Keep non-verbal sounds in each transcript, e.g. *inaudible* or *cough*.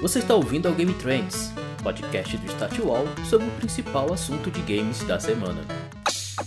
Você está ouvindo ao Game Trends, podcast do Wall sobre o principal assunto de games da semana.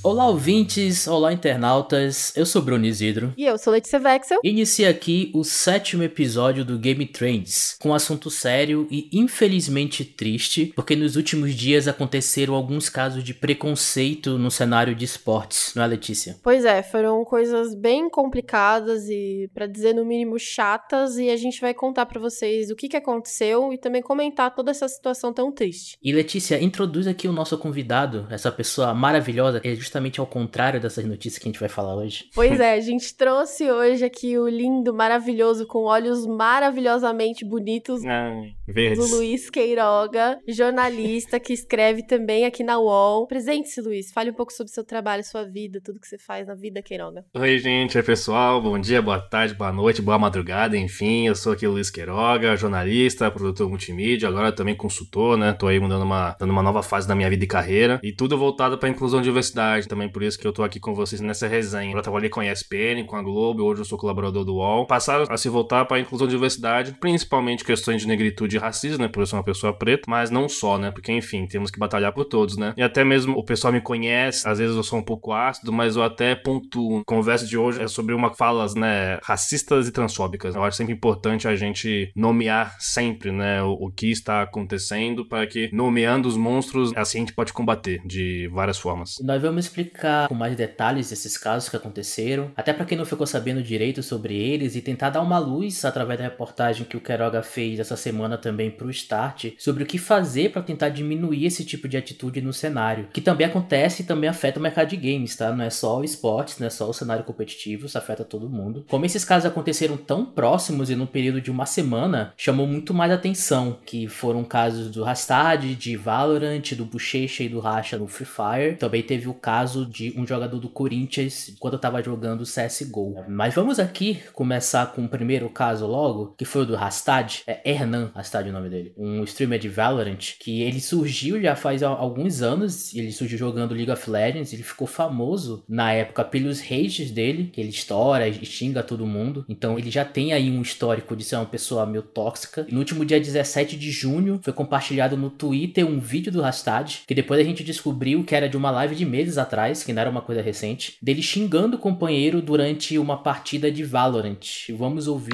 Olá, ouvintes, olá, internautas. Eu sou Bruno Isidro. E eu sou Letícia Vexel. Inicia aqui o sétimo episódio do Game Trends, com um assunto sério e infelizmente triste, porque nos últimos dias aconteceram alguns casos de preconceito no cenário de esportes, não é, Letícia? Pois é, foram coisas bem complicadas e, para dizer no mínimo, chatas, e a gente vai contar para vocês o que, que aconteceu e também comentar toda essa situação tão triste. E Letícia, introduz aqui o nosso convidado, essa pessoa maravilhosa, é justamente ao contrário dessas notícias que a gente vai falar hoje. Pois é, a gente trouxe hoje aqui o lindo, maravilhoso, com olhos maravilhosamente bonitos Ai, ah, do Luiz Queiroga, jornalista que escreve também aqui na UOL. Presente-se, Luiz, fale um pouco sobre seu trabalho, sua vida, tudo que você faz na vida, Queiroga. Oi, gente, oi, pessoal, bom dia, boa tarde, boa noite, boa madrugada, enfim, eu sou aqui o Luiz Queiroga, jornalista, produtor multimídia, agora também consultor, né? Tô aí mudando uma, dando uma nova fase da minha vida e carreira, e tudo voltado para inclusão e diversidade também, por isso que eu tô aqui com vocês nessa resenha. Eu trabalhei com a ESPN, com a Globo, hoje eu sou colaborador do UOL. Passaram a se voltar para a inclusão de diversidade, principalmente questões de negritude e racismo, né, por eu ser uma pessoa preta, mas não só, né, porque enfim, temos que batalhar por todos, né. E até mesmo o pessoal me conhece, às vezes eu sou um pouco ácido, mas eu até pontuo. A conversa de hoje é sobre uma falas, né, racistas e transfóbicas. Eu acho sempre importante a gente nomear sempre, né, o, o que está acontecendo para que nomeando os monstros, é assim a gente pode combater de várias formas. Nós vamos explicar com mais detalhes esses casos que aconteceram, até para quem não ficou sabendo direito sobre eles, e tentar dar uma luz através da reportagem que o Queroga fez essa semana também para o Start sobre o que fazer para tentar diminuir esse tipo de atitude no cenário, que também acontece e também afeta o mercado de games, tá? Não é só o esportes, não é só o cenário competitivo, isso afeta todo mundo. Como esses casos aconteceram tão próximos e num período de uma semana, chamou muito mais atenção, que foram casos do Rastad, de Valorant, do Bochecha e do Racha no Free Fire. Também teve o caso caso de um jogador do Corinthians quando eu tava jogando CSGO. Mas vamos aqui começar com o primeiro caso logo, que foi o do Rastad, é Hernan Rastad o nome dele, um streamer de Valorant, que ele surgiu já faz alguns anos, ele surgiu jogando League of Legends, ele ficou famoso na época pelos rages dele, que ele estoura e xinga todo mundo, então ele já tem aí um histórico de ser uma pessoa meio tóxica. No último dia 17 de junho, foi compartilhado no Twitter um vídeo do Rastad, que depois a gente descobriu que era de uma live de meses atrás atrás, que não era uma coisa recente, dele xingando o companheiro durante uma partida de Valorant. Vamos ouvir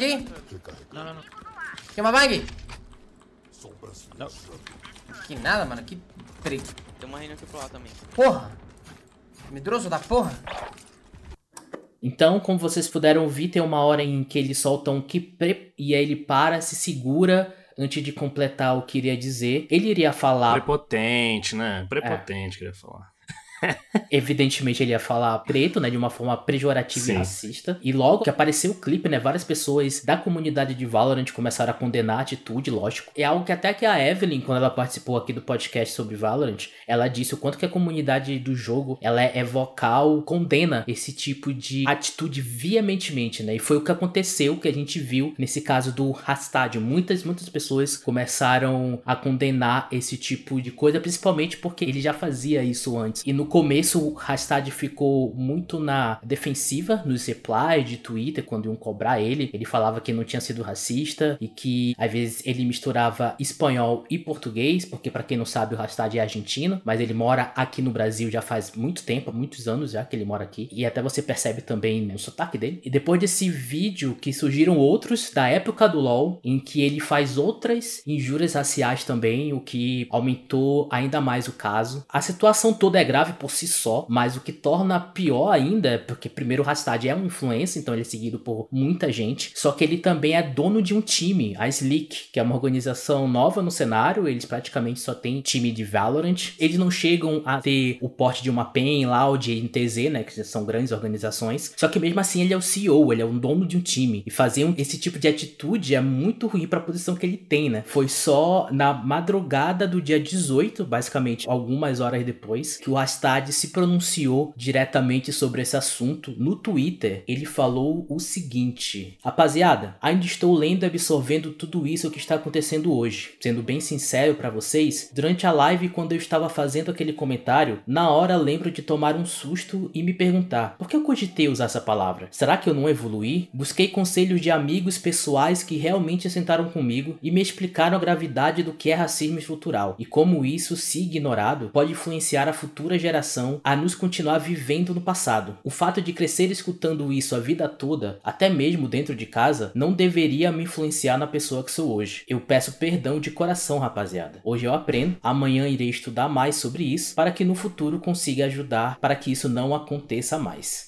aí. Não, não, não. Que uma bang? Que nada, mano. Que. Peraí. Tem uma aqui pro lado também. Porra! Medroso da porra! Então, como vocês puderam ouvir, tem uma hora em que ele solta um que pre... e aí ele para, se segura antes de completar o que iria dizer. Ele iria falar. Prepotente, né? É. Prepotente, é. queria falar. Evidentemente ele ia falar preto, né? De uma forma pejorativa Sim. e racista. E logo que apareceu o clipe, né? Várias pessoas da comunidade de Valorant começaram a condenar a atitude, lógico. É algo que até que a Evelyn, quando ela participou aqui do podcast sobre Valorant, ela disse o quanto que a comunidade do jogo, ela é, é vocal, condena esse tipo de atitude veementemente, né? E foi o que aconteceu, que a gente viu nesse caso do Rastad. Muitas, muitas pessoas começaram a condenar esse tipo de coisa, principalmente porque ele já fazia isso antes. E no começo, o hashtag ficou muito na defensiva nos replies de Twitter, quando iam cobrar ele. Ele falava que não tinha sido racista e que às vezes ele misturava espanhol e português, porque para quem não sabe, o hashtag é argentino, mas ele mora aqui no Brasil já faz muito tempo, muitos anos já que ele mora aqui. E até você percebe também no né, sotaque dele. E depois desse vídeo que surgiram outros da época do LoL, em que ele faz outras injúrias raciais também, o que aumentou ainda mais o caso. A situação toda é grave por si só, mas o que torna pior ainda é porque primeiro o Rastad é um influencer, então ele é seguido por muita gente, só que ele também é dono de um time, a Sleek, que é uma organização nova no cenário, eles praticamente só tem time de Valorant. Eles não chegam a ter o porte de uma PEN, Loud e NTZ, né, que são grandes organizações, só que mesmo assim ele é o CEO, ele é um dono de um time, e fazer um, esse tipo de atitude é muito ruim para a posição que ele tem, né? Foi só na madrugada do dia 18, basicamente, algumas horas depois, que o Rastad se pronunciou diretamente sobre esse assunto no Twitter. Ele falou o seguinte: Rapaziada, ainda estou lendo e absorvendo tudo isso que está acontecendo hoje. Sendo bem sincero para vocês, durante a live, quando eu estava fazendo aquele comentário, na hora lembro de tomar um susto e me perguntar: por que eu cogitei usar essa palavra? Será que eu não evoluí? Busquei conselhos de amigos pessoais que realmente sentaram comigo e me explicaram a gravidade do que é racismo estrutural e como isso, se ignorado, pode influenciar a futura geração geração a nos continuar vivendo no passado. O fato de crescer escutando isso a vida toda, até mesmo dentro de casa, não deveria me influenciar na pessoa que sou hoje. Eu peço perdão de coração, rapaziada. Hoje eu aprendo, amanhã irei estudar mais sobre isso para que no futuro consiga ajudar para que isso não aconteça mais.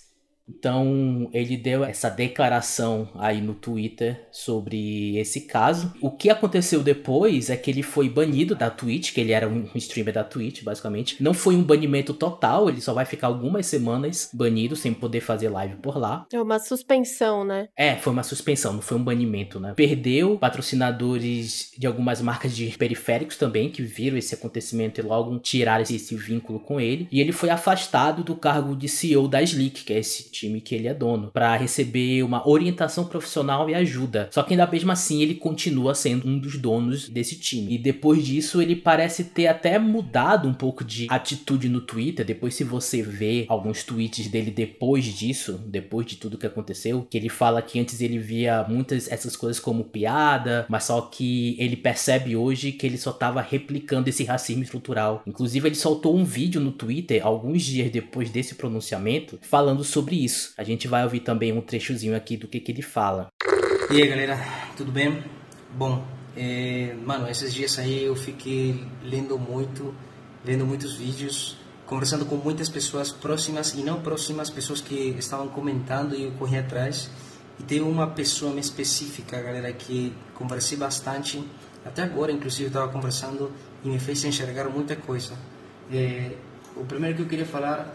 Então, ele deu essa declaração aí no Twitter sobre esse caso. O que aconteceu depois é que ele foi banido da Twitch, que ele era um streamer da Twitch, basicamente. Não foi um banimento total, ele só vai ficar algumas semanas banido, sem poder fazer live por lá. É uma suspensão, né? É, foi uma suspensão, não foi um banimento, né? Perdeu patrocinadores de algumas marcas de periféricos também, que viram esse acontecimento e logo tiraram esse, esse vínculo com ele. E ele foi afastado do cargo de CEO da Slick, que é esse time que ele é dono, para receber uma orientação profissional e ajuda. Só que ainda mesmo assim ele continua sendo um dos donos desse time. E depois disso ele parece ter até mudado um pouco de atitude no Twitter. Depois se você vê alguns tweets dele depois disso, depois de tudo que aconteceu, que ele fala que antes ele via muitas essas coisas como piada, mas só que ele percebe hoje que ele só estava replicando esse racismo estrutural. Inclusive ele soltou um vídeo no Twitter alguns dias depois desse pronunciamento falando sobre isso. A gente vai ouvir também um trechozinho aqui do que, que ele fala. E aí galera, tudo bem? Bom, é, mano, esses dias aí eu fiquei lendo muito, vendo muitos vídeos, conversando com muitas pessoas próximas e não próximas, pessoas que estavam comentando e eu corri atrás. E tem uma pessoa específica, galera, que conversei bastante, até agora inclusive estava conversando e me fez enxergar muita coisa. É, o primeiro que eu queria falar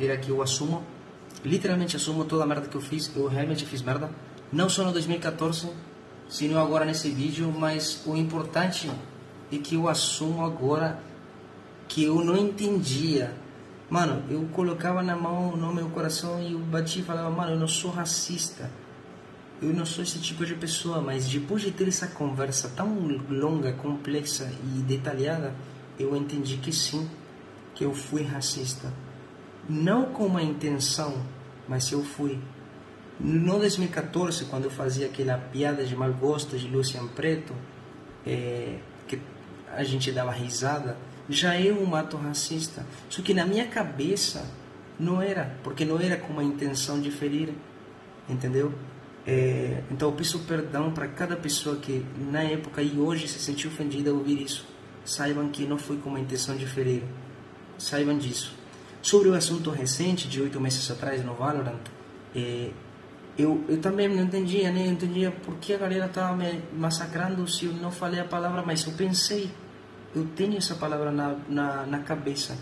era que eu assumo literalmente assumo toda a merda que eu fiz. Eu realmente fiz merda. Não só no 2014, sino agora nesse vídeo. Mas o importante é que eu assumo agora que eu não entendia. Mano, eu colocava na mão no meu coração e eu bati e falava, mano, eu não sou racista. Eu não sou esse tipo de pessoa, mas depois de ter essa conversa tão longa, complexa e detalhada, eu entendi que sim, que eu fui racista não com uma intenção, mas eu fui. No 2014, quando eu fazia aquela piada de mau gosto de Lucian Preto, é, que a gente dava risada, já eu um ato racista. Só que na minha cabeça não era, porque não era com uma intenção de ferir, entendeu? É, então eu peço perdão para cada pessoa que na época e hoje se sentiu ofendida ao ouvir isso. Saibam que não foi com uma intenção de ferir. Saibam disso. Sobre o assunto recente de oito meses atrás no Valorant, eh, eu, eu também não entendia, né? entendia por que a galera estava me massacrando se eu não falei a palavra, mas eu pensei, eu tenho essa palavra na, na, na cabeça.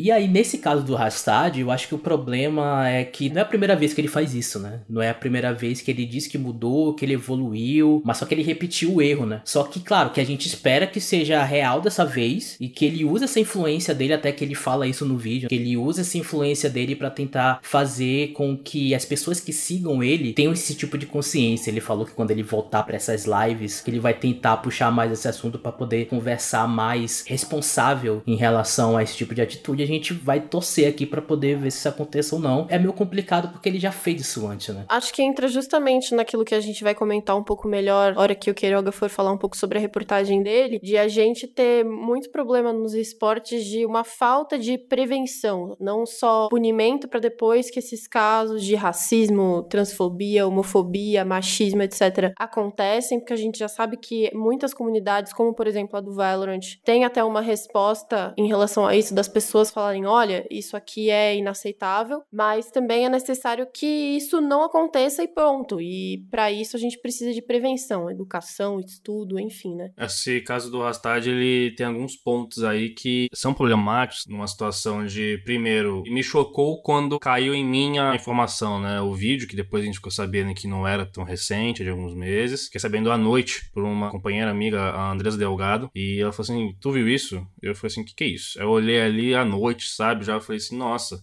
E aí, nesse caso do Rastad, eu acho que o problema é que não é a primeira vez que ele faz isso, né? Não é a primeira vez que ele diz que mudou, que ele evoluiu, mas só que ele repetiu o erro, né? Só que, claro, que a gente espera que seja real dessa vez e que ele use essa influência dele, até que ele fala isso no vídeo, que ele use essa influência dele para tentar fazer com que as pessoas que sigam ele tenham esse tipo de consciência. Ele falou que quando ele voltar para essas lives, que ele vai tentar puxar mais esse assunto para poder conversar mais responsável em relação a esse tipo de atitude gente vai torcer aqui para poder ver se isso acontece ou não. É meio complicado porque ele já fez isso antes, né? Acho que entra justamente naquilo que a gente vai comentar um pouco melhor na hora que o Queiroga for falar um pouco sobre a reportagem dele, de a gente ter muito problema nos esportes de uma falta de prevenção, não só punimento para depois que esses casos de racismo, transfobia, homofobia, machismo, etc, acontecem, porque a gente já sabe que muitas comunidades, como por exemplo a do Valorant, tem até uma resposta em relação a isso das pessoas falando falarem: olha, isso aqui é inaceitável, mas também é necessário que isso não aconteça e pronto. E para isso a gente precisa de prevenção, educação, estudo, enfim, né? Esse caso do Rastad, ele tem alguns pontos aí que são problemáticos numa situação de, primeiro, me chocou quando caiu em mim a informação, né? O vídeo, que depois a gente ficou sabendo que não era tão recente, de alguns meses, que sabendo à noite por uma companheira amiga, a Andresa Delgado, e ela falou assim: Tu viu isso? Eu falei assim: O que, que é isso? Eu olhei ali à noite noite, sabe? Já falei assim, nossa,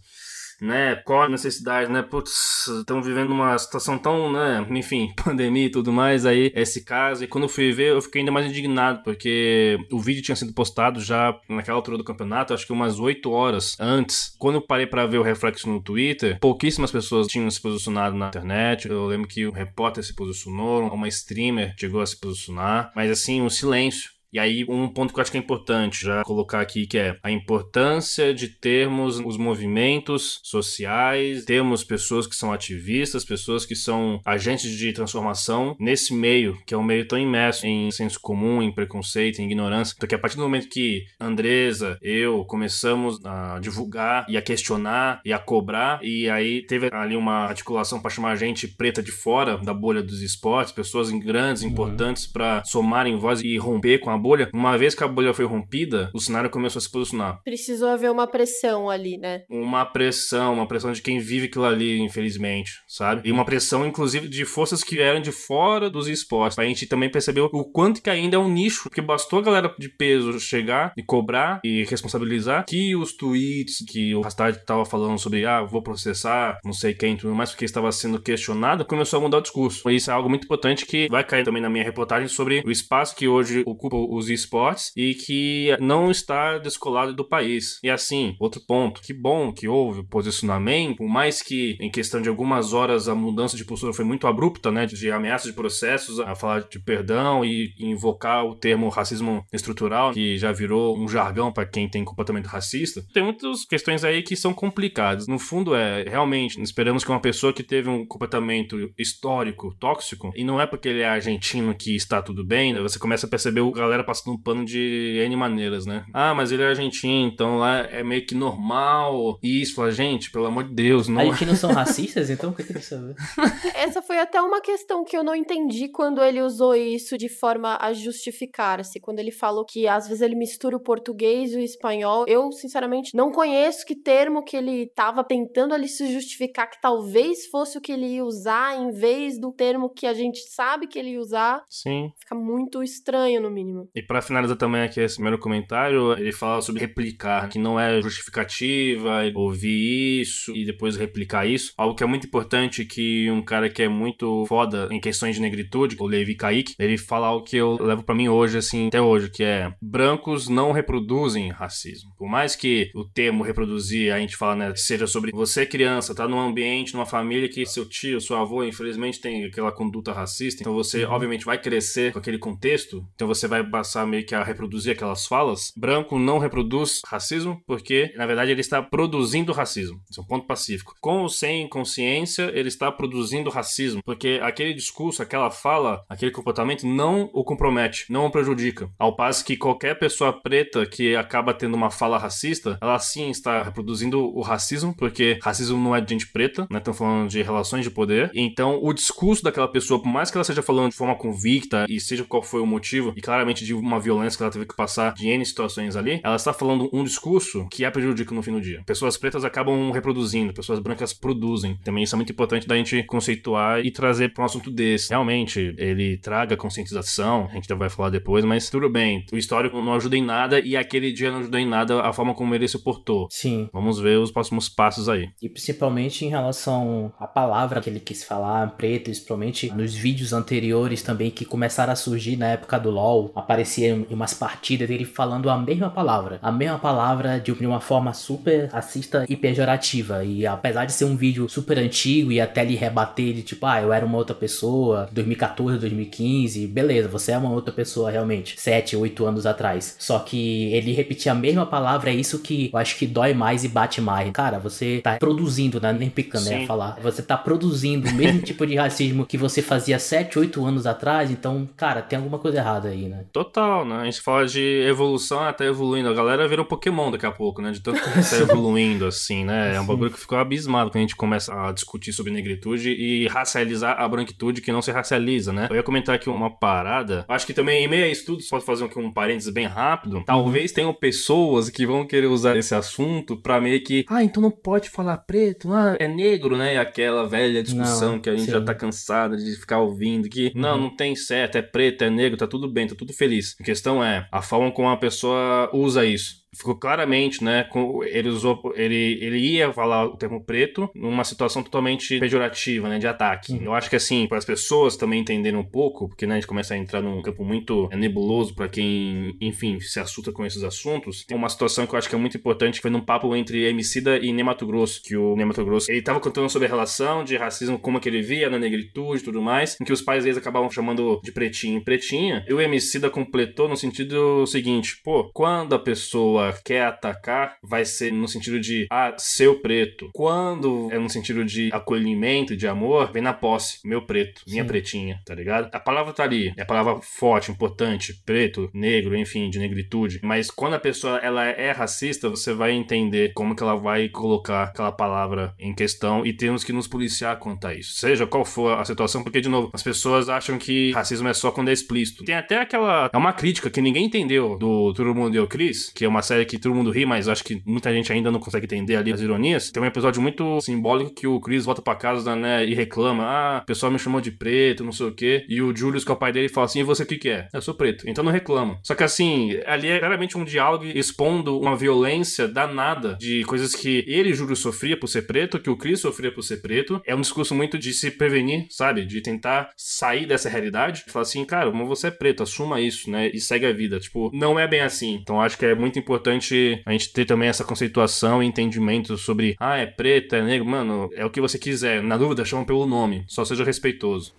né? Qual a necessidade, né? Putz, estamos vivendo uma situação tão, né? Enfim, *laughs* pandemia e tudo mais. Aí, esse caso. E quando eu fui ver, eu fiquei ainda mais indignado, porque o vídeo tinha sido postado já naquela altura do campeonato, acho que umas 8 horas antes. Quando eu parei para ver o reflexo no Twitter, pouquíssimas pessoas tinham se posicionado na internet. Eu lembro que o repórter se posicionou, uma streamer chegou a se posicionar, mas assim, um silêncio e aí, um ponto que eu acho que é importante já colocar aqui, que é a importância de termos os movimentos sociais, termos pessoas que são ativistas, pessoas que são agentes de transformação nesse meio, que é um meio tão imerso em senso comum, em preconceito, em ignorância. Então, que a partir do momento que Andresa, eu começamos a divulgar e a questionar e a cobrar, e aí teve ali uma articulação para chamar a gente preta de fora da bolha dos esportes, pessoas grandes, uhum. importantes, para somarem voz e romper com a bolha. Uma vez que a bolha foi rompida, o cenário começou a se posicionar. Precisou haver uma pressão ali, né? Uma pressão, uma pressão de quem vive aquilo ali, infelizmente, sabe? E uma pressão, inclusive, de forças que vieram de fora dos esportes. A gente também percebeu o quanto que ainda é um nicho, porque bastou a galera de peso chegar e cobrar e responsabilizar que os tweets que o Rastad estava falando sobre, ah, vou processar, não sei quem, tudo mais, porque estava sendo questionado, começou a mudar o discurso. isso é algo muito importante que vai cair também na minha reportagem sobre o espaço que hoje ocupa os esportes e que não está descolado do país. E assim, outro ponto, que bom que houve posicionamento, por mais que em questão de algumas horas a mudança de postura foi muito abrupta, né, de ameaça de processos a falar de perdão e invocar o termo racismo estrutural, que já virou um jargão para quem tem comportamento racista. Tem muitas questões aí que são complicadas. No fundo é, realmente, esperamos que uma pessoa que teve um comportamento histórico tóxico, e não é porque ele é argentino que está tudo bem, né? você começa a perceber o galera galera passando um pano de N maneiras, né? Ah, mas ele é argentino, então lá é meio que normal. isso, fala, gente, pelo amor de Deus, não. Argentinos é. são racistas, então o que tem que saber? *laughs* Essa foi até uma questão que eu não entendi quando ele usou isso de forma a justificar-se. Quando ele falou que às vezes ele mistura o português e o espanhol. Eu, sinceramente, não conheço que termo que ele tava tentando ali se justificar que talvez fosse o que ele ia usar em vez do termo que a gente sabe que ele ia usar. Sim. Fica muito estranho, no mínimo. E para finalizar também aqui esse primeiro comentário, ele fala sobre replicar, que não é justificativa, ouvir isso e depois replicar isso. Algo que é muito importante que um cara que é muito foda em questões de negritude, o Levi Kaique, ele fala algo que eu levo para mim hoje, assim, até hoje, que é brancos não reproduzem racismo. Por mais que o termo reproduzir, a gente fala, né, seja sobre você criança, tá num ambiente, numa família que seu tio, seu avô, infelizmente tem aquela conduta racista, então você uhum. obviamente vai crescer com aquele contexto, então você vai passar meio que a reproduzir aquelas falas, branco não reproduz racismo porque, na verdade, ele está produzindo racismo. Esse é um ponto pacífico. Com ou sem consciência, ele está produzindo racismo, porque aquele discurso, aquela fala, aquele comportamento não o compromete, não o prejudica. Ao passo que qualquer pessoa preta que acaba tendo uma fala racista, ela sim está reproduzindo o racismo, porque racismo não é de gente preta, né? Estamos falando de relações de poder. Então, o discurso daquela pessoa, por mais que ela seja falando de forma convicta e seja qual foi o motivo, e claramente de uma violência que ela teve que passar de N situações ali, ela está falando um discurso que a prejudica no fim do dia. Pessoas pretas acabam reproduzindo, pessoas brancas produzem. Também isso é muito importante da gente conceituar e trazer para um assunto desse. Realmente, ele traga conscientização, a gente vai falar depois, mas tudo bem. O histórico não ajuda em nada e aquele dia não ajudou em nada a forma como ele se portou. Sim. Vamos ver os próximos passos aí. E principalmente em relação à palavra que ele quis falar, preto, principalmente nos vídeos anteriores também que começaram a surgir na época do LOL, aparecendo aparecia em umas partidas ele falando a mesma palavra. A mesma palavra de uma forma super racista e pejorativa. E apesar de ser um vídeo super antigo e até ele rebater de tipo, ah, eu era uma outra pessoa, 2014, 2015, beleza, você é uma outra pessoa realmente, 7, 8 anos atrás. Só que ele repetir a mesma palavra é isso que eu acho que dói mais e bate mais. Cara, você tá produzindo, né? Nem picando, né? Falar. Você tá produzindo o mesmo *laughs* tipo de racismo que você fazia 7, 8 anos atrás, então, cara, tem alguma coisa errada aí, né? Total Total, né? A gente fala de evolução, até ah, tá evoluindo. A galera virou Pokémon daqui a pouco, né? De tanto que tá *laughs* evoluindo, assim, né? É um bagulho que ficou abismado quando a gente começa a discutir sobre negritude e racializar a branquitude que não se racializa, né? Eu ia comentar aqui uma parada. Acho que também, em meio a estudos, pode fazer aqui um parênteses bem rápido. Talvez tenham pessoas que vão querer usar esse assunto pra meio que. Ah, então não pode falar preto, ah, é negro, né? Aquela velha discussão não, que a gente sim. já tá cansado de ficar ouvindo que. Não, uhum. não tem certo, é preto, é negro, tá tudo bem, tá tudo feliz feliz. A questão é a forma como a pessoa usa isso ficou claramente, né? ele usou, ele, ele ia falar o termo preto numa situação totalmente pejorativa, né? De ataque. Uhum. Eu acho que assim, para as pessoas também entenderem um pouco, porque né, a gente começa a entrar num campo muito é, nebuloso para quem, enfim, se assusta com esses assuntos. Tem uma situação que eu acho que é muito importante, que foi num papo entre Emicida e Nemato Grosso, que o Nemato Grosso, ele tava contando sobre a relação de racismo, como é que ele via na negritude e tudo mais, em que os pais deles acabavam chamando de pretinho e pretinha. E o Emicida completou no sentido seguinte, pô, quando a pessoa pessoa quer atacar vai ser no sentido de, ah, seu preto. Quando é no sentido de acolhimento, de amor, vem na posse, meu preto, minha Sim. pretinha, tá ligado? A palavra tá ali, é a palavra forte, importante, preto, negro, enfim, de negritude. Mas quando a pessoa ela é racista, você vai entender como que ela vai colocar aquela palavra em questão e temos que nos policiar quanto a isso. Seja qual for a situação, porque, de novo, as pessoas acham que racismo é só quando é explícito. Tem até aquela. É uma crítica que ninguém entendeu do Todo Mundo Deu Cris, que é uma série que todo mundo ri, mas acho que muita gente ainda não consegue entender ali as ironias. Tem um episódio muito simbólico que o Chris volta pra casa, né, e reclama: Ah, o pessoal me chamou de preto, não sei o quê. E o Julius, que é o pai dele, fala assim: E você o que, que é? Eu sou preto, então não reclama. Só que assim, ali é claramente um diálogo expondo uma violência danada de coisas que ele, Julius, sofria por ser preto, que o Chris sofria por ser preto. É um discurso muito de se prevenir, sabe? De tentar sair dessa realidade. Falar assim, cara, mas você é preto, assuma isso, né? E segue a vida. Tipo, não é bem assim. Então acho que é muito importante importante a gente ter também essa conceituação e entendimento sobre, ah, é preta, é negro, mano, é o que você quiser. Na dúvida, chama pelo nome, só seja respeitoso.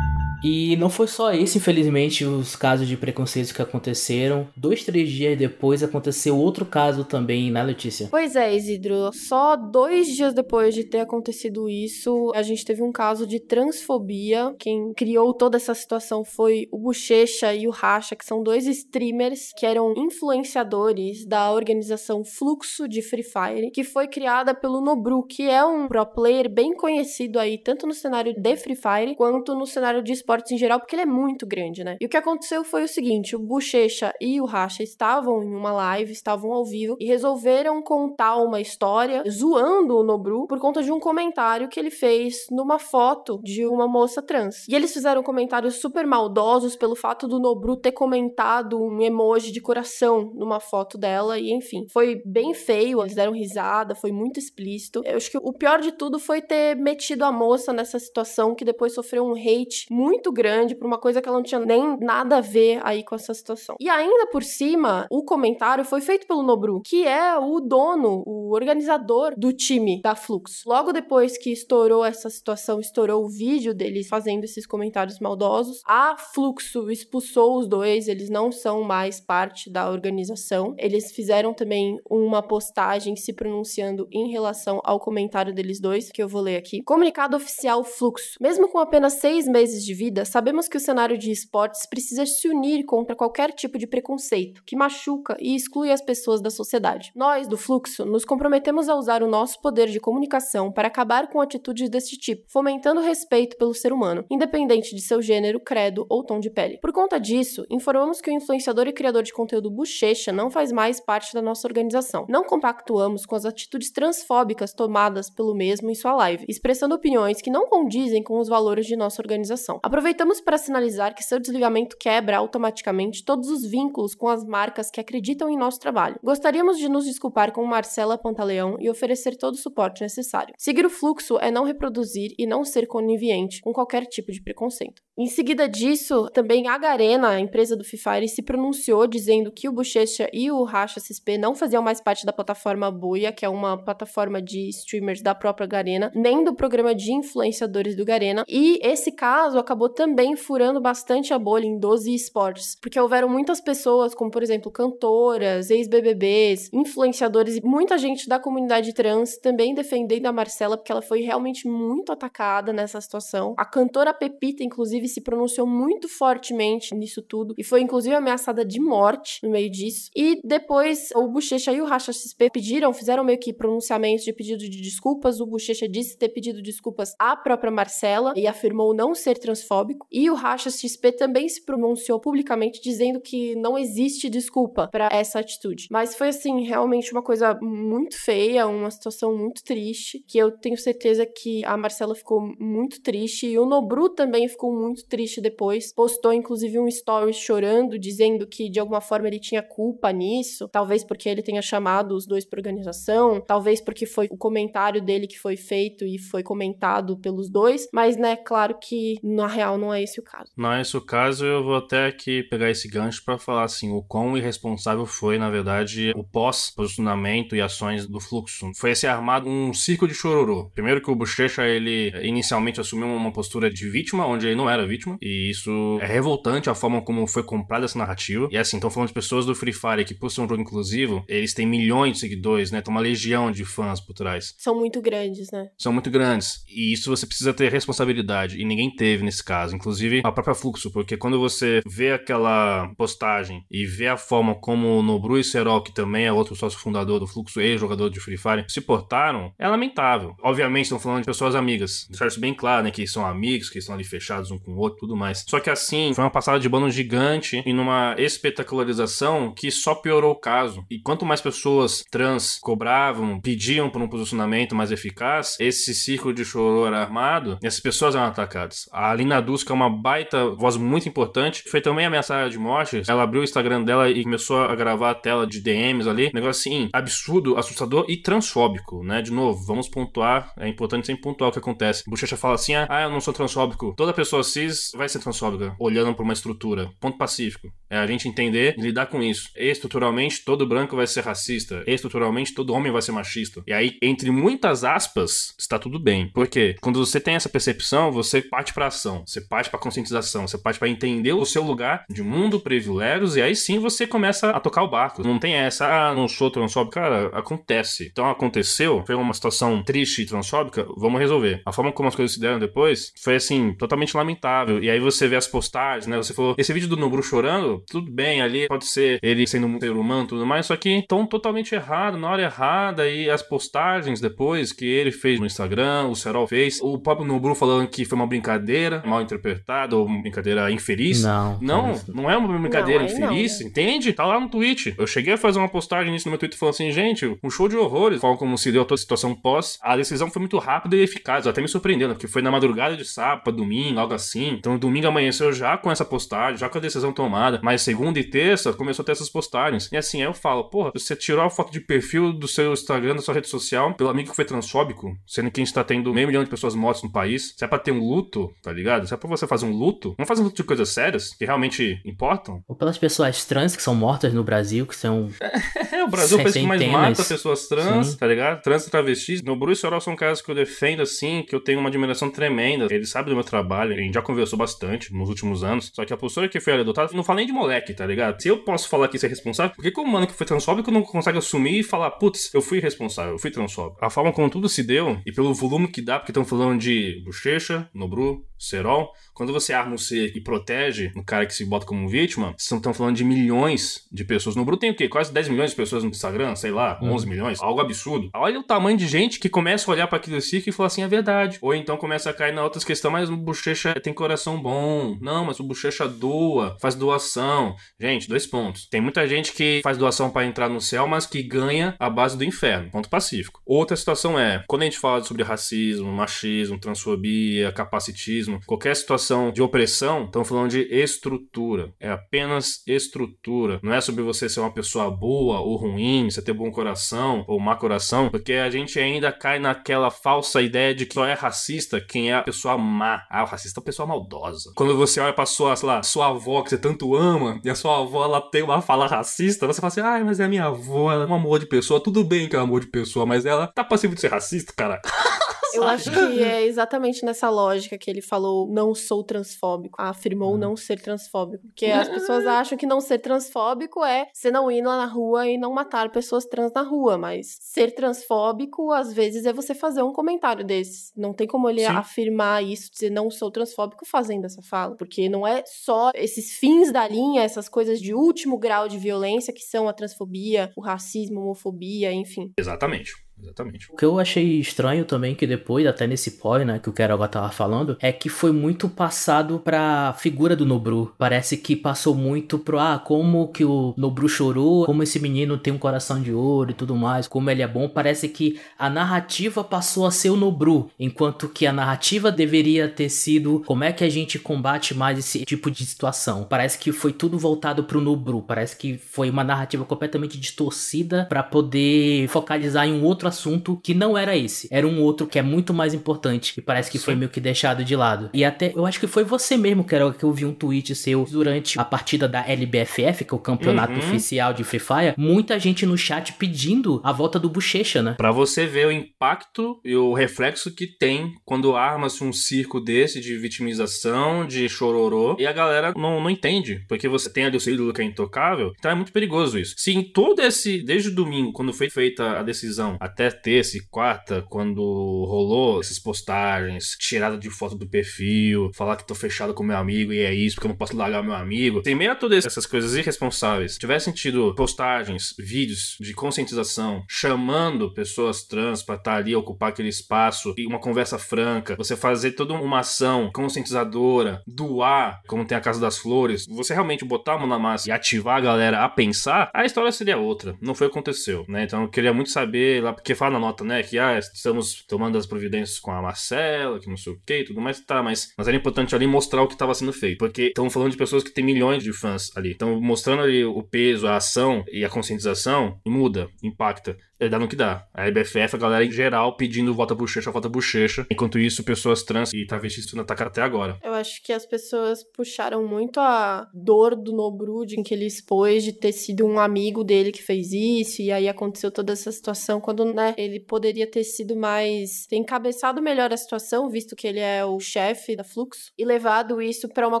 E não foi só esse, infelizmente, os casos de preconceito que aconteceram. Dois, três dias depois aconteceu outro caso também, né, Letícia? Pois é, Isidro. Só dois dias depois de ter acontecido isso, a gente teve um caso de transfobia. Quem criou toda essa situação foi o Bochecha e o Racha, que são dois streamers que eram influenciadores da organização Fluxo de Free Fire, que foi criada pelo Nobru, que é um pro player bem conhecido aí, tanto no cenário de Free Fire quanto no cenário de esportes esportes em geral, porque ele é muito grande, né? E o que aconteceu foi o seguinte: o Bochecha e o Racha estavam em uma live, estavam ao vivo, e resolveram contar uma história zoando o Nobru por conta de um comentário que ele fez numa foto de uma moça trans. E eles fizeram comentários super maldosos pelo fato do Nobru ter comentado um emoji de coração numa foto dela, e enfim, foi bem feio, eles deram risada, foi muito explícito. Eu acho que o pior de tudo foi ter metido a moça nessa situação que depois sofreu um hate muito muito grande para uma coisa que ela não tinha nem nada a ver aí com essa situação. E ainda por cima, o comentário foi feito pelo Nobru, que é o dono, o organizador do time da Flux. Logo depois que estourou essa situação, estourou o vídeo deles fazendo esses comentários maldosos, a Fluxo expulsou os dois, eles não são mais parte da organização. Eles fizeram também uma postagem se pronunciando em relação ao comentário deles dois, que eu vou ler aqui. Comunicado oficial Fluxo. Mesmo com apenas seis meses de vida, vida, sabemos que o cenário de esportes precisa se unir contra qualquer tipo de preconceito que machuca e exclui as pessoas da sociedade. Nós, do Fluxo, nos comprometemos a usar o nosso poder de comunicação para acabar com atitudes desse tipo, fomentando o respeito pelo ser humano, independente de seu gênero, credo ou tom de pele. Por conta disso, informamos que o influenciador e criador de conteúdo Bochecha não faz mais parte da nossa organização. Não compactuamos com as atitudes transfóbicas tomadas pelo mesmo em sua live, expressando opiniões que não condizem com os valores de nossa organização. Aproveitamos para sinalizar que seu desligamento quebra automaticamente todos os vínculos com as marcas que acreditam em nosso trabalho. Gostaríamos de nos desculpar com Marcela Pantaleão e oferecer todo o suporte necessário. Seguir o fluxo é não reproduzir e não ser conivente com qualquer tipo de preconceito. Em seguida disso, também a Garena, a empresa do Fifire, se pronunciou dizendo que o Bochecha e o Racha XP não faziam mais parte da plataforma Buia, que é uma plataforma de streamers da própria Garena, nem do programa de influenciadores do Garena, e esse caso acabou também furando bastante a bolha em 12 esportes, porque houveram muitas pessoas, como por exemplo cantoras, ex-BBBs, influenciadores e muita gente da comunidade trans também defendendo a Marcela, porque ela foi realmente muito atacada nessa situação. A cantora Pepita, inclusive, se pronunciou muito fortemente nisso tudo e foi inclusive ameaçada de morte no meio disso. E depois o Bochecha e o Racha XP pediram, fizeram meio que pronunciamentos de pedido de desculpas. O Bochecha disse ter pedido desculpas à própria Marcela e afirmou não ser transfóbico homofóbico. E o Racha XP também se pronunciou publicamente dizendo que não existe desculpa para essa atitude. Mas foi assim, realmente uma coisa muito feia, uma situação muito triste, que eu tenho certeza que a Marcela ficou muito triste e o Nobru também ficou muito triste depois. Postou inclusive um story chorando, dizendo que de alguma forma ele tinha culpa nisso, talvez porque ele tenha chamado os dois para organização, talvez porque foi o comentário dele que foi feito e foi comentado pelos dois, mas né, claro que na real não é esse o caso. Não é esse o caso, eu vou até aqui pegar esse gancho para falar assim, o quão irresponsável foi, na verdade, o pós-posicionamento e ações do fluxo. Foi esse assim, armado um circo de chororô. Primeiro que o Bochecha, ele inicialmente assumiu uma postura de vítima, onde ele não era vítima, e isso é revoltante a forma como foi comprada essa narrativa. E assim, então falando de pessoas do Free Fire que, por ser um jogo inclusivo, eles têm milhões de seguidores, né? Tem uma legião de fãs por trás. São muito grandes, né? São muito grandes. E isso você precisa ter responsabilidade. E ninguém teve nesse caso. inclusive a própria Fluxo, porque quando você vê aquela postagem e vê a forma como Nobru e Serol, que também é outro sócio fundador do Fluxo e jogador de Free Fire, se portaram, é lamentável. Obviamente estão falando de pessoas amigas, deixar isso bem claro, né, que são amigos, que estão ali fechados um com o outro, tudo mais. Só que assim, foi uma passada de bando gigante e numa espetacularização que só piorou o caso. E quanto mais pessoas trans cobravam, pediam por um posicionamento mais eficaz, esse círculo de choror armado, essas pessoas eram atacadas. A Alina Ana que é uma baita voz muito importante, foi também ameaçada de morte. Ela abriu o Instagram dela e começou a gravar a tela de DMs ali. Negócio assim, absurdo, assustador e transfóbico, né? De novo, vamos pontuar. É importante sempre pontuar o que acontece. Bochecha fala assim: ah, eu não sou transfóbico. Toda pessoa cis vai ser transfóbica, olhando para uma estrutura. Ponto pacífico. É a gente entender e lidar com isso. Estruturalmente, todo branco vai ser racista. Estruturalmente, todo homem vai ser machista. E aí, entre muitas aspas, está tudo bem. Porque quando você tem essa percepção, você parte para ação, você parte para conscientização, você parte para entender o seu lugar de mundo privilégios e aí sim você começa a tocar o barco. Não tem essa, ah, não sou transfóbico. Cara, acontece. Então aconteceu, foi uma situação triste e transfóbica, vamos resolver. A forma como as coisas se deram depois foi assim, totalmente lamentável. E aí você vê as postagens, né? Você falou, esse vídeo do Nobru chorando, tudo bem ali, pode ser ele sendo um ser humano tudo mais, só que estão totalmente errado, na hora errada, e as postagens depois que ele fez no Instagram, o Serol fez, o próprio Nobru falando que foi uma brincadeira mal interpretada, ou uma brincadeira infeliz. Não. Não, é não é uma brincadeira não, infeliz, não. Né? entende? Tá lá no tweet. Eu cheguei a fazer uma postagem nisso no meu tweet falando assim, gente, um show de horrores, qual como se deu toda a situação pós. A decisão foi muito rápida e eficaz, até me surpreendeu, porque foi na madrugada de sábado, domingo, algo assim. Então domingo amanheceu já com essa postagem, já com a decisão tomada. Mas mas segunda e terça começou a ter essas postagens. E assim, aí eu falo, porra, você tirou a foto de perfil do seu Instagram, da sua rede social, pelo amigo que foi transfóbico, sendo que a gente tá tendo meio milhão de pessoas mortas no país. Se é pra ter um luto, tá ligado? Se é pra você fazer um luto, vamos fazer um luto de coisas sérias que realmente importam. Ou pelas pessoas trans que são mortas no Brasil, que são. *laughs* É, o Brasil é o país que mais mata pessoas trans, Sim. tá ligado? Trans e travestis. No Bruce Oral são casos que eu defendo, assim, que eu tenho uma admiração tremenda. Ele sabe do meu trabalho, a gente já conversou bastante nos últimos anos. Só que a postura que foi adotada, não falei de moleque, tá ligado? Se eu posso falar que isso é responsável, por que, o mano que foi transfóbico não consegue assumir e falar, putz, eu fui responsável, eu fui transfóbico? A forma como tudo se deu e pelo volume que dá, porque estão falando de bochecha, nobru, serol. Quando você arma um C e protege o cara que se bota como vítima, estão falando de milhões de pessoas. Nobru tem o quê? Quase 10 milhões de pessoas no Instagram, sei lá, 11 hum. milhões, algo absurdo. Olha o tamanho de gente que começa a olhar para aquilo circo assim e fala assim, é verdade. Ou então começa a cair na outras questões, mas o bochecha tem coração bom. Não, mas o bochecha doa, faz doação doação. Gente, dois pontos. Tem muita gente que faz doação para entrar no céu, mas que ganha a base do inferno. Ponto pacífico. Outra situação é, quando a gente fala sobre racismo, machismo, transfobia, capacitismo, qualquer situação de opressão, estamos falando de estrutura. É apenas estrutura. Não é sobre você ser uma pessoa boa ou ruim, você ter bom coração ou má coração, porque a gente ainda cai naquela falsa ideia de que só é racista quem é a pessoa má. Ah, o racista é uma pessoa maldosa. Quando você olha pra sua, lá, sua avó que você tanto ama, ama e a sua avó ela tem uma fala racista, você fala assim: ai, mas é a minha avó, ela é um amor de pessoa. Tudo bem que é um amor de pessoa, mas ela tá passivo de ser racista, cara. *laughs* Eu acho que é exatamente nessa lógica que ele falou não sou transfóbico, ah, afirmou hum. não ser transfóbico, porque as pessoas acham que não ser transfóbico é você não ir lá na rua e não matar pessoas trans na rua, mas ser transfóbico às vezes é você fazer um comentário desses. Não tem como ele Sim. afirmar isso, dizer não sou transfóbico fazendo essa fala, porque não é só esses fins da linha, essas coisas de último grau de violência que são a transfobia, o racismo, a homofobia, enfim. Exatamente. Exatamente. O que eu achei estranho também, que depois, até nesse pós, né, que o Keroga tava falando, é que foi muito passado pra figura do Nobru. Parece que passou muito pro, ah, como que o Nobru chorou, como esse menino tem um coração de ouro e tudo mais, como ele é bom. Parece que a narrativa passou a ser o Nobru, enquanto que a narrativa deveria ter sido como é que a gente combate mais esse tipo de situação. Parece que foi tudo voltado pro Nobru, parece que foi uma narrativa completamente distorcida para poder focalizar em um outro assunto que não era esse. Era um outro que é muito mais importante e parece que Sim. foi meio que deixado de lado. E até eu acho que foi você mesmo, que o que eu vi um tweet seu durante a partida da LBFF, que é o campeonato uhum. oficial de Free Fire, muita gente no chat pedindo a volta do Bochecha, né? Pra você ver o impacto e o reflexo que tem quando arma-se um circo desse de vitimização, de chororô, e a galera não, não entende, porque você tem ali o seu ídolo que é intocável, então é muito perigoso isso. Se em todo esse, desde o domingo, quando foi feita a decisão, até até terça e quarta, quando rolou essas postagens, tirada de foto do perfil, falar que tô fechado com meu amigo e é isso, porque eu não posso largar meu amigo. Tem meio a todas essas coisas irresponsáveis. Tivesse tido postagens, vídeos de conscientização, chamando pessoas trans para estar tá ali, ocupar aquele espaço e uma conversa franca, você fazer toda uma ação conscientizadora, doar, como tem a Casa das Flores, você realmente botar a mão na massa e ativar a galera a pensar, a história seria outra. Não foi o que aconteceu, né? Então eu queria muito saber lá, porque porque fala na nota, né, que ah, estamos tomando as providências com a Marcela, que não sei o que e tudo mais, tá, mas, mas era importante ali mostrar o que estava sendo feito, porque estão falando de pessoas que tem milhões de fãs ali, então mostrando ali o peso, a ação e a conscientização muda, impacta. É, dá no que dá. A IBFF, a galera em geral pedindo volta bochecha, volta bochecha. Enquanto isso, pessoas trans e travestis estão atacar até agora. Eu acho que as pessoas puxaram muito a dor do Nobrud em que ele expôs de ter sido um amigo dele que fez isso, e aí aconteceu toda essa situação, quando, né, ele poderia ter sido mais. ter encabeçado melhor a situação, visto que ele é o chefe da Fluxo, e levado isso para uma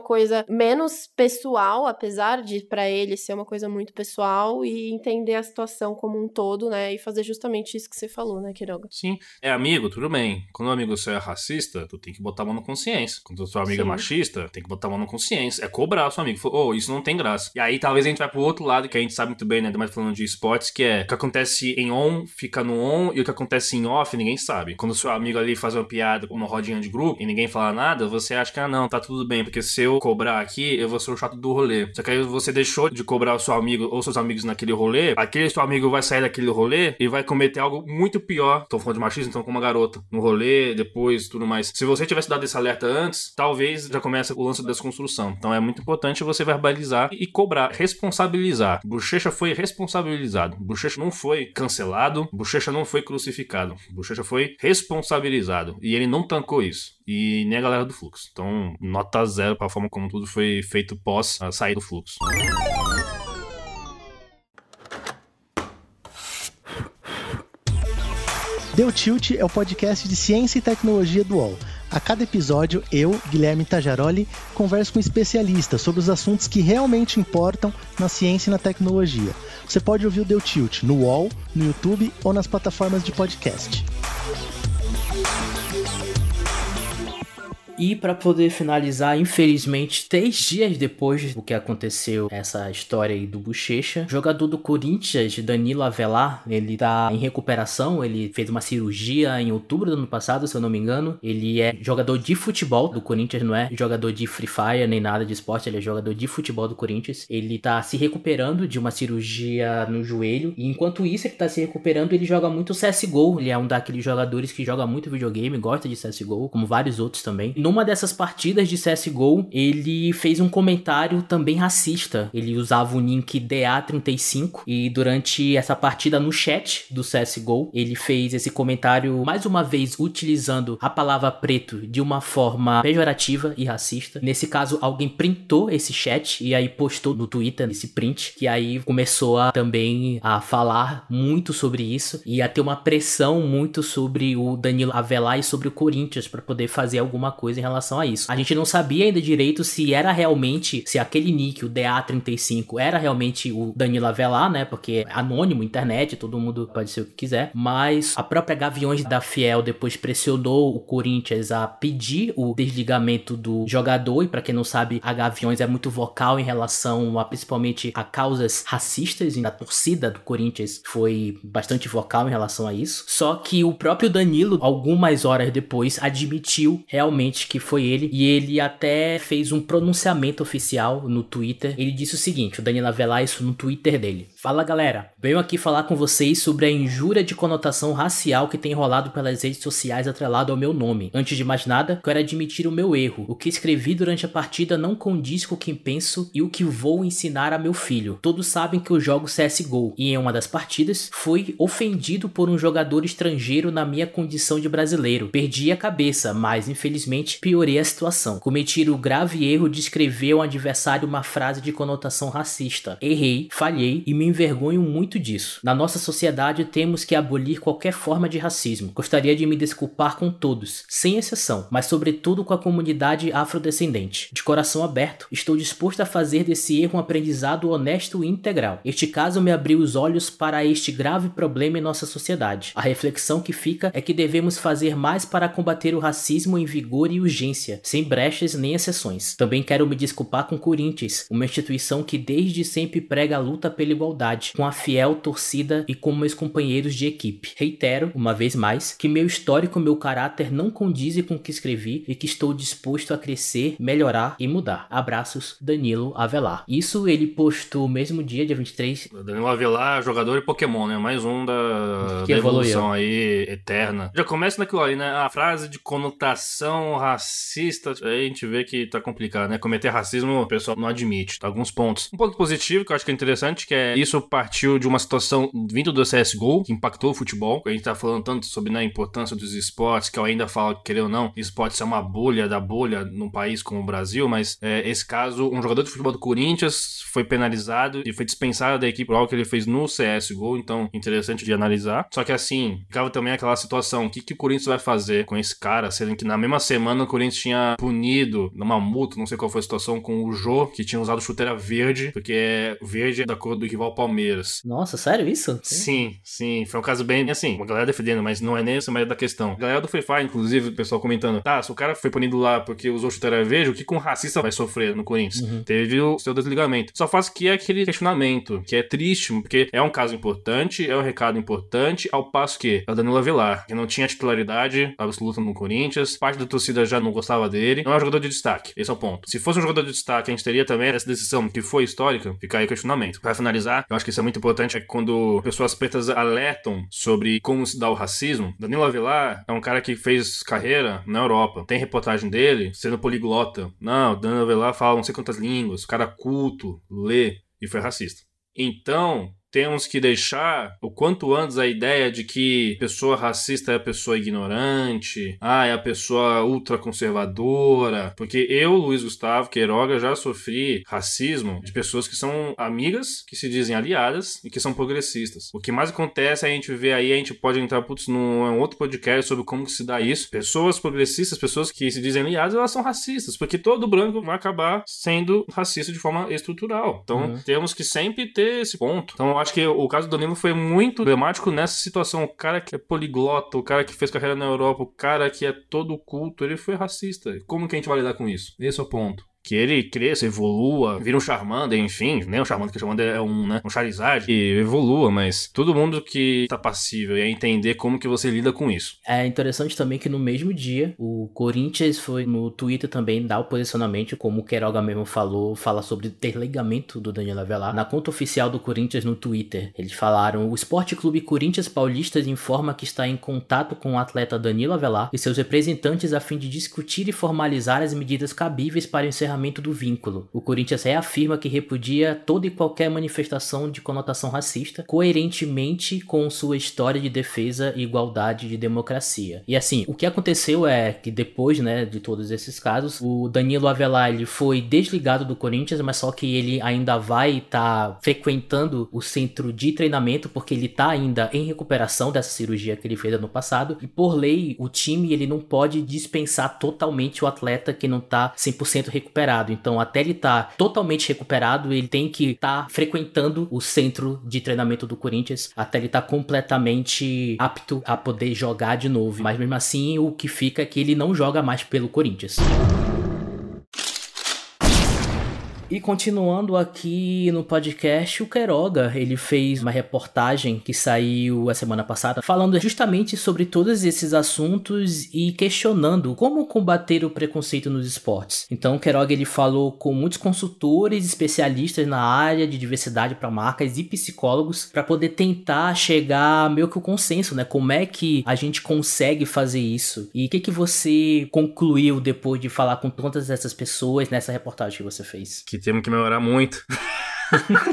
coisa menos pessoal, apesar de para ele ser uma coisa muito pessoal, e entender a situação como um todo, né, e fazer fazer justamente isso que você falou, né, Quiroga? Sim. É amigo, tudo bem. Quando o um amigo seu é racista, tu tem que botar a mão na consciência. Quando o seu amigo é Sim. é machista, tem que botar a mão na consciência. É cobrar o seu amigo. oh, isso não tem graça. E aí talvez a gente vai pro outro lado, que a gente sabe muito bem, né, mais falando de esportes, que é o que acontece em on fica no on e o que acontece em off ninguém sabe. Quando o seu amigo ali faz uma piada, uma rodinha de grupo e ninguém fala nada, você acha que, ah, não, tá tudo bem, porque se eu cobrar aqui, eu vou ser o chato do rolê. Só que aí você deixou de cobrar o seu amigo ou seus amigos naquele rolê, aquele seu amigo vai sair daquele rolê e vai cometer algo muito pior. Tô falando de machismo, então, com uma garota. No rolê, depois, tudo mais. Se você tivesse dado esse alerta antes, talvez já começa o lance da desconstrução. Então é muito importante você verbalizar e cobrar, responsabilizar. Bochecha foi responsabilizado. Bochecha não foi cancelado. Bochecha não foi crucificado. Bochecha foi responsabilizado. E ele não tancou isso e nem a galera do fluxo. Então, nota zero para a forma como tudo foi feito pós a sair do fluxo. Deu Tilt é o podcast de ciência e tecnologia do UOL. A cada episódio, eu, Guilherme Tajaroli, converso com especialistas sobre os assuntos que realmente importam na ciência e na tecnologia. Você pode ouvir o Deu Tilt no UOL, no YouTube ou nas plataformas de podcast. E para poder finalizar, infelizmente, três dias depois do que aconteceu essa história aí do Bochecha, o jogador do Corinthians, Danilo Avelar, ele tá em recuperação, ele fez uma cirurgia em outubro do ano passado, se eu não me engano. Ele é jogador de futebol do Corinthians, não é jogador de Free Fire nem nada de esporte, ele é jogador de futebol do Corinthians. Ele tá se recuperando de uma cirurgia no joelho, e enquanto isso ele tá se recuperando, ele joga muito CSGO, ele é um daqueles jogadores que joga muito videogame, gosta de CSGO, como vários outros também. No numa dessas partidas de CSGO, ele fez um comentário também racista. Ele usava o nick DA35 e durante essa partida no chat do CSGO, ele fez esse comentário mais uma vez utilizando a palavra preto de uma forma pejorativa e racista. Nesse caso, alguém printou esse chat e aí postou no Twitter esse print, que aí começou a também a falar muito sobre isso e a ter uma pressão muito sobre o Danilo Avelar e sobre o Corinthians para poder fazer alguma coisa em relação a isso. A gente não sabia ainda direito se era realmente, se aquele nick, o DA35, era realmente o Danilo Avelar, né? Porque é anônimo, internet, todo mundo pode ser o que quiser. Mas a própria Gaviões da Fiel depois pressionou o Corinthians a pedir o desligamento do jogador. E para quem não sabe, a Gaviões é muito vocal em relação a principalmente a causas racistas. E a torcida do Corinthians foi bastante vocal em relação a isso. Só que o próprio Danilo, algumas horas depois, admitiu realmente que foi ele, e ele até fez um pronunciamento oficial no Twitter. Ele disse o seguinte: o Danilo Avelar, isso no Twitter dele. Fala galera, venho aqui falar com vocês sobre a injúria de conotação racial que tem rolado pelas redes sociais atrelado ao meu nome. Antes de mais nada, quero admitir o meu erro. O que escrevi durante a partida não condiz com o que penso e o que vou ensinar a meu filho. Todos sabem que eu jogo CSGO e em uma das partidas fui ofendido por um jogador estrangeiro na minha condição de brasileiro. Perdi a cabeça, mas infelizmente piorei a situação. Cometi o grave erro de escrever ao adversário uma frase de conotação racista. Errei, falhei e me envergonho muito disso. Na nossa sociedade temos que abolir qualquer forma de racismo. Gostaria de me desculpar com todos, sem exceção, mas sobretudo com a comunidade afrodescendente. De coração aberto, estou disposto a fazer desse erro um aprendizado honesto e integral. Este caso me abriu os olhos para este grave problema em nossa sociedade. A reflexão que fica é que devemos fazer mais para combater o racismo em vigor e urgência, sem brechas nem exceções. Também quero me desculpar com Corinthians, uma instituição que desde sempre prega a luta pela igualdade, com a fiel torcida e com meus companheiros de equipe. Reitero, uma vez mais, que meu histórico e meu caráter não condizem com o que escrevi e que estou disposto a crescer, melhorar e mudar. Abraços, Danilo Avelar. Isso ele postou mesmo dia, dia 23. Danilo Avelar, jogador e Pokémon, né? Mais um da, que da evolução aí eterna. Já começa naquilo ali, né? A frase de conotação racial racista, a gente vê que tá complicado, né? Cometer racismo o pessoal não admite. Tá? Alguns pontos. Um ponto positivo que eu acho que é interessante, que é isso partiu de uma situação vindo do CSGO, que impactou o futebol. A gente tá falando tanto sobre né, a importância dos esportes, que eu ainda falo, que, querer ou não, esportes é uma bolha da bolha num país como o Brasil, mas é, esse caso, um jogador de futebol do Corinthians foi penalizado e foi dispensado da equipe por algo que ele fez no CSGO, então interessante de analisar. Só que assim, ficava também aquela situação, o que, que o Corinthians vai fazer com esse cara, sendo que na mesma semana ano, o Corinthians tinha punido numa multa, não sei qual foi a situação, com o Jô, que tinha usado chuteira verde, porque é verde é da cor do rival Palmeiras. Nossa, sério isso? Sim, sim. Foi um caso bem assim, uma galera defendendo, mas não é nem essa maioria da questão. A galera do Free Fire, inclusive, o pessoal comentando: tá, se o cara foi punido lá porque usou chuteira verde, o que com um racista vai sofrer no Corinthians? Uhum. Teve o seu desligamento. Só faz que é aquele questionamento, que é triste, porque é um caso importante, é um recado importante, ao passo que a é Danilo Avelar, que não tinha titularidade absoluta no Corinthians, parte da torcida já não gostava dele. Não é um jogador de destaque. Esse é o ponto. Se fosse um jogador de destaque, a gente teria também essa decisão que foi histórica. Fica aí o questionamento. Para finalizar, eu acho que isso é muito importante é quando pessoas pretas alertam sobre como se dá o racismo. Danilo Avelar é um cara que fez carreira na Europa. Tem reportagem dele sendo poliglota. Não, Danilo Avelar fala não sei quantas línguas. cara culto, lê e foi racista. Então, temos que deixar o quanto antes a ideia de que pessoa racista é a pessoa ignorante, ah, é a pessoa ultraconservadora. Porque eu, Luiz Gustavo Queiroga, já sofri racismo de pessoas que são amigas, que se dizem aliadas e que são progressistas. O que mais acontece é a gente ver aí, a gente pode entrar putz, num outro podcast sobre como se dá isso. Pessoas progressistas, pessoas que se dizem aliadas, elas são racistas, porque todo branco vai acabar sendo racista de forma estrutural. Então, uhum. temos que sempre ter esse ponto. Então, acho que o caso do Danilo foi muito dramático nessa situação. O cara que é poliglota, o cara que fez carreira na Europa, o cara que é todo culto, ele foi racista. Como que a gente vai lidar com isso? Esse é o ponto que ele cresça, evolua, vira um Charmander, enfim, né? Um Charmander, que o Charmander é um, né? Um Charizard, e evolua, mas todo mundo que tá passível é entender como que você lida com isso. É interessante também que no mesmo dia, o Corinthians foi no Twitter também dar o posicionamento, como o Queiroga mesmo falou, fala sobre ter ligamento do Daniel Avelar. Na conta oficial do Corinthians no Twitter, eles falaram, o Esporte Clube Corinthians Paulista informa que está em contato com o atleta Danilo Avelar e seus representantes a fim de discutir e formalizar as medidas cabíveis para encerrar encerramento do vínculo. O Corinthians reafirma que repudia toda e qualquer manifestação de conotação racista, coerentemente com sua história de defesa, igualdade e democracia. E assim, o que aconteceu é que depois, né, de todos esses casos, o Danilo Avelar ele foi desligado do Corinthians, mas só que ele ainda vai estar tá frequentando o centro de treinamento porque ele está ainda em recuperação dessa cirurgia que ele fez ano passado. E por lei, o time ele não pode dispensar totalmente o atleta que não está 100% recuperado recuperado. Então, até ele estar tá totalmente recuperado, ele tem que estar tá frequentando o centro de treinamento do Corinthians até ele estar tá completamente apto a poder jogar de novo. Mas mesmo assim, o que fica é que ele não joga mais pelo Corinthians. E continuando aqui no podcast, o Queroga, ele fez uma reportagem que saiu a semana passada falando justamente sobre todos esses assuntos e questionando como combater o preconceito nos esportes. Então, o Queroga ele falou com muitos consultores, especialistas na área de diversidade para marcas e psicólogos para poder tentar chegar meio que o consenso, né? Como é que a gente consegue fazer isso? E o que que você concluiu depois de falar com todas essas pessoas nessa reportagem que você fez? Que temos que melhorar muito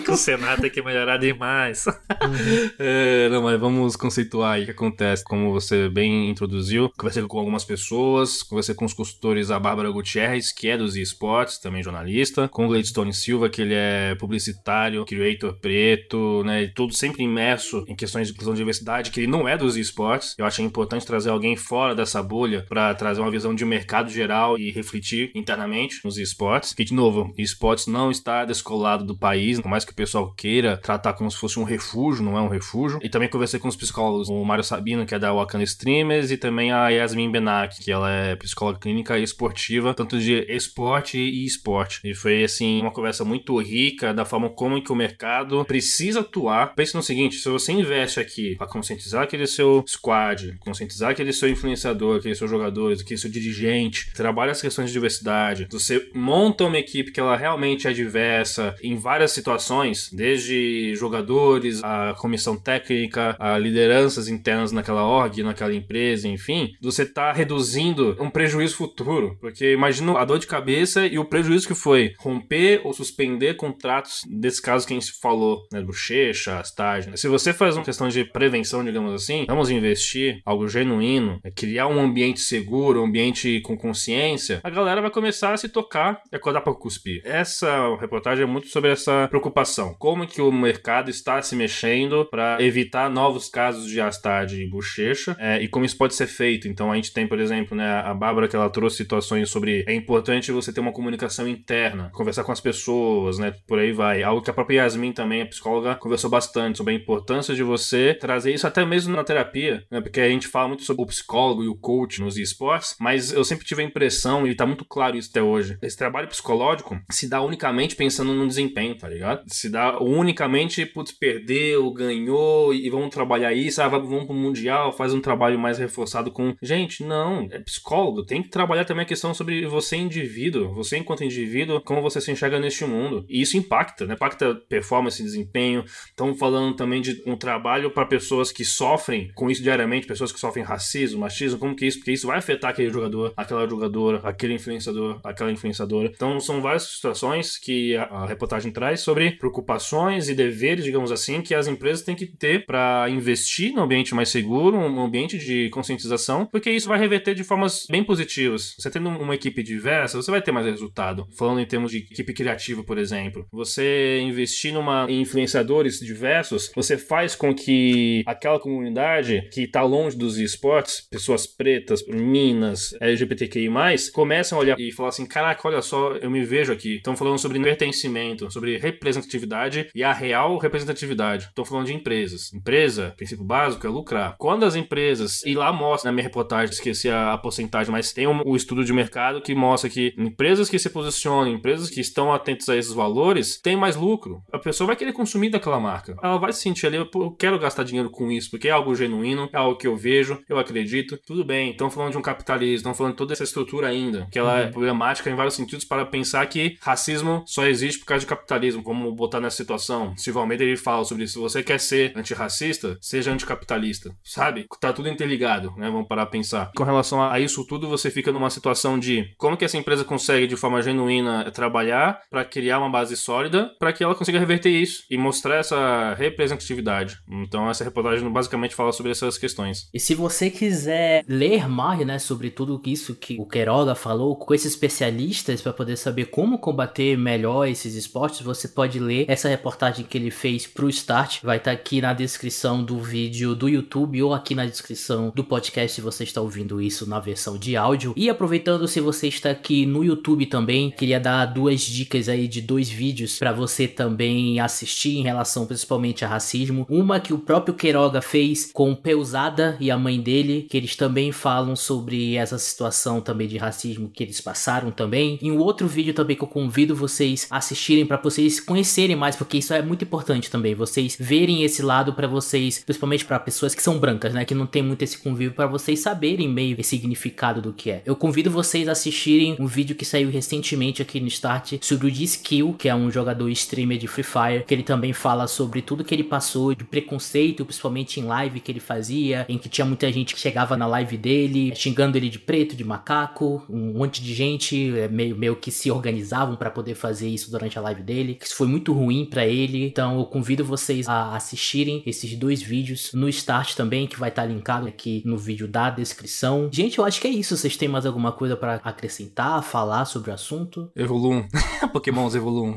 o *laughs* Senado tem que melhorar demais. Uhum. É, não, mas vamos conceituar aí o que acontece. Como você bem introduziu, conversei com algumas pessoas, conversei com os consultores a Bárbara Gutierrez, que é dos esportes, também jornalista, com o Gladstone Silva, que ele é publicitário, creator preto, né? Tudo sempre imerso em questões de inclusão de diversidade, que ele não é dos esportes. Eu achei importante trazer alguém fora dessa bolha para trazer uma visão de mercado geral e refletir internamente nos esportes. Que, de novo, esportes não está descolado do país país, por mais que o pessoal queira tratar como se fosse um refúgio, não é um refúgio. E também conversei com os psicólogos, o Mário Sabino, que é da Wakanda Streamers, e também a Yasmin Benak, que ela é psicóloga clínica e esportiva, tanto de esporte e esporte. E foi, assim, uma conversa muito rica da forma como é que o mercado precisa atuar. Pense no seguinte, se você investe aqui para conscientizar aquele seu squad, conscientizar aquele seu influenciador, aquele seu jogador, aquele seu dirigente, trabalha as questões de diversidade, você monta uma equipe que ela realmente é diversa em várias situações, desde jogadores, a comissão técnica, a lideranças internas naquela org, naquela empresa, enfim, você tá reduzindo um prejuízo futuro. Porque imagina a dor de cabeça e o prejuízo que foi romper ou suspender contratos desse caso que a gente falou, né? Bochecha, estágio. Né. Se você faz uma questão de prevenção, digamos assim, vamos investir algo genuíno, é criar um ambiente seguro, um ambiente com consciência, a galera vai começar a se tocar e é acordar para cuspir. Essa reportagem é muito sobre essa preocupação. Como que o mercado está se mexendo para evitar novos casos de astade e bochecha é, e como isso pode ser feito? Então a gente tem, por exemplo, né, a Bárbara que ela trouxe situações sobre é importante você ter uma comunicação interna, conversar com as pessoas, né, por aí vai. Algo que a própria Yasmin também, a psicóloga, conversou bastante sobre a importância de você trazer isso até mesmo na terapia, né, porque a gente fala muito sobre o psicólogo e o coach nos esportes, mas eu sempre tive a impressão, e está muito claro isso até hoje, esse trabalho psicológico se dá unicamente pensando no desempenho, tá? tá ligado? Se dá unicamente, putz, perdeu, ganhou e vamos trabalhar isso, ah, vamos pro Mundial, faz um trabalho mais reforçado com. Gente, não, é psicólogo, tem que trabalhar também a questão sobre você, indivíduo, você enquanto indivíduo, como você se enxerga neste mundo. E isso impacta, né? Impacta performance, desempenho. Estamos falando também de um trabalho para pessoas que sofrem com isso diariamente, pessoas que sofrem racismo, machismo, como que isso? Porque isso vai afetar aquele jogador, aquela jogadora, aquele influenciador, aquela influenciadora. Então são várias situações que a reportagem traz sociais sobre preocupações e deveres, digamos assim, que as empresas têm que ter para investir num ambiente mais seguro, um ambiente de conscientização, porque isso vai reverter de formas bem positivas. Você tendo uma equipe diversa, você vai ter mais resultado. Falando em termos de equipe criativa, por exemplo, você investir numa, em influenciadores diversos, você faz com que aquela comunidade que está longe dos esportes, pessoas pretas, minas, LGBTQI+, comecem a olhar e falar assim, caraca, olha só, eu me vejo aqui. Estão falando sobre pertencimento, sobre representatividade e a real representatividade. Estou falando de empresas. Empresa, princípio básico é lucrar. Quando as empresas, e lá mostra na minha reportagem, esqueci a, a porcentagem, mas tem um, um, estudo de mercado que mostra que empresas que se posicionam, empresas que estão atentas a esses valores, têm mais lucro. A pessoa vai querer consumir daquela marca. Ela vai se sentir ali, eu quero gastar dinheiro com isso, porque é algo genuíno, é algo que eu vejo, eu acredito. Tudo bem, estão falando de um capitalismo, estão falando toda essa estrutura ainda, que ela é uhum. é problemática em vários sentidos para pensar que racismo só existe por causa de capitalismo como botar nessa situação. Silvio Almeida ele fala sobre isso. Se você quer ser antirracista, seja anticapitalista, sabe? Tá tudo interligado, né? Vamos parar a pensar. Com relação a isso tudo, você fica numa situação de como que essa empresa consegue de forma genuína trabalhar para criar uma base sólida para que ela consiga reverter isso e mostrar essa representatividade. Então essa reportagem basicamente fala sobre essas questões. E se você quiser ler mais, né, sobre tudo isso que o Queiroga falou com esses especialistas para poder saber como combater melhor esses esportes, você você pode ler essa reportagem que ele fez pro Start. Vai estar tá aqui na descrição do vídeo do YouTube ou aqui na descrição do podcast se você está ouvindo isso na versão de áudio. E aproveitando, se você está aqui no YouTube também, queria dar duas dicas aí de dois vídeos para você também assistir em relação principalmente a racismo. Uma que o próprio Queiroga fez com Peusada e a mãe dele, que eles também falam sobre essa situação também de racismo que eles passaram também. E um outro vídeo também que eu convido vocês a assistirem para vocês conhecerem mais, porque isso é muito importante também, vocês verem esse lado para vocês, principalmente para pessoas que são brancas, né, que não tem muito esse convívio para vocês saberem meio esse significado do que é. Eu convido vocês a assistirem um vídeo que saiu recentemente aqui no Start sobre o D-Skill, que é um jogador streamer de Free Fire, que ele também fala sobre tudo que ele passou de preconceito, principalmente em live que ele fazia, em que tinha muita gente que chegava na live dele, eh, xingando ele de preto, de macaco, um monte de gente eh, meio, meio que se organizavam para poder fazer isso durante a live dele, isso foi muito ruim para ele. Então eu convido vocês a assistirem esses dois vídeos no Start também, que vai estar tá linkado aqui no vídeo da descrição. Gente, eu acho que é isso. Vocês têm mais alguma coisa para acrescentar, falar sobre o assunto? Evoluum. *laughs* Pokémons evoluam.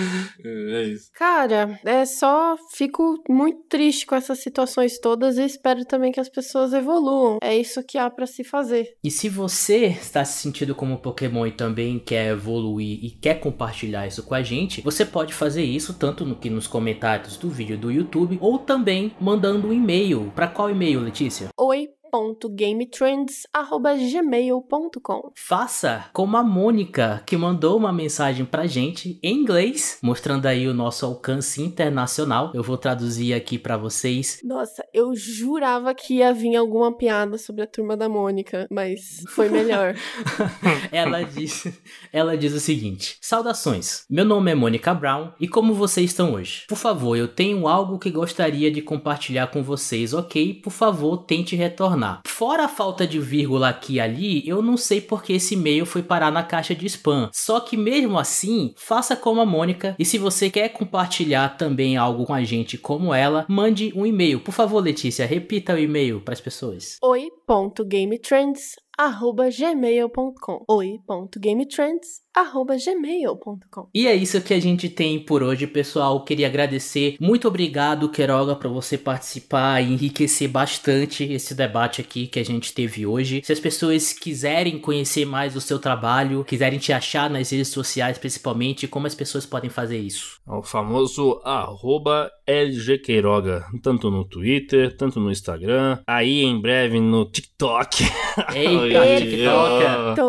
*laughs* É, é isso. Cara, é só. Fico muito triste com essas situações todas e espero também que as pessoas evoluam. É isso que há para se fazer. E se você está se sentindo como Pokémon e também quer evoluir e quer compartilhar isso com a gente, você pode fazer isso tanto no que nos comentários do vídeo do YouTube ou também mandando um e-mail. Para qual e-mail, Letícia? Oi, www.gametrends@gmail.com. Faça como a Mônica, que mandou uma mensagem pra gente em inglês, mostrando aí o nosso alcance internacional. Eu vou traduzir aqui para vocês. Nossa, eu jurava que ia vir alguma piada sobre a turma da Mônica, mas foi melhor. *laughs* ela diz ela diz o seguinte: Saudações. Meu nome é Mônica Brown e como vocês estão hoje? Por favor, eu tenho algo que gostaria de compartilhar com vocês, OK? Por favor, tente retornar Fora a falta de vírgula aqui e ali, eu não sei porque esse e-mail foi parar na caixa de spam. Só que mesmo assim, faça como a Mônica e se você quer compartilhar também algo com a gente como ela, mande um e-mail. Por favor, Letícia, repita o e-mail para as pessoas. Oi.gametrends@gmail.com. Oi.gametrends arroba gmail.com. E é isso que a gente tem por hoje, pessoal. Queria agradecer. Muito obrigado, Queroga, para você participar e enriquecer bastante esse debate aqui que a gente teve hoje. Se as pessoas quiserem conhecer mais o seu trabalho, quiserem te achar nas redes sociais, principalmente, como as pessoas podem fazer isso? É o famoso arroba LGQueiroga, tanto no Twitter, tanto no Instagram, aí em breve no TikTok. *laughs* Eita, TikTok!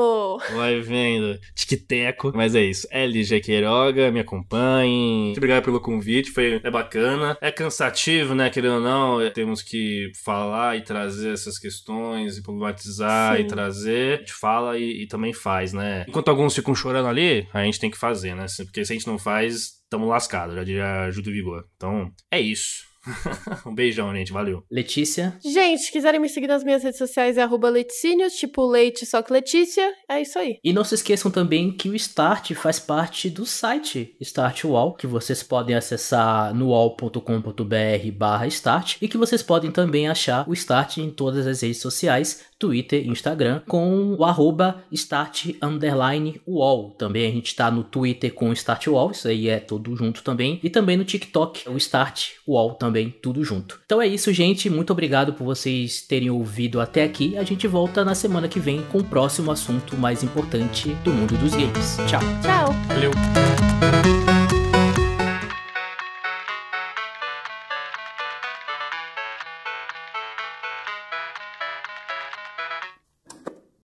Vai vendo. Tiquiteco. Mas é isso. LG Queiroga, me acompanhe. Muito obrigado pelo convite, foi é bacana. É cansativo, né? Querendo ou não, é, temos que falar e trazer essas questões, e problematizar Sim. e trazer. A gente fala e, e também faz, né? Enquanto alguns ficam chorando ali, a gente tem que fazer, né? Porque se a gente não faz, estamos lascados, já diria e Vigor. Então, é isso. *laughs* um beijão, gente. Valeu. Letícia. Gente, se quiserem me seguir nas minhas redes sociais, é arroba Leticínios, tipo leite, só que Letícia. É isso aí. E não se esqueçam também que o Start faz parte do site Start Wall, que vocês podem acessar no wall.com.br barra start e que vocês podem também achar o Start em todas as redes sociais, Twitter e Instagram com o arroba start wall. Também a gente está no Twitter com start wall, isso aí é tudo junto também. E também no TikTok, o start wall também, tudo junto. Então é isso, gente. Muito obrigado por vocês terem ouvido até aqui. A gente volta na semana que vem com o próximo assunto mais importante do mundo dos games. Tchau. Tchau. Valeu.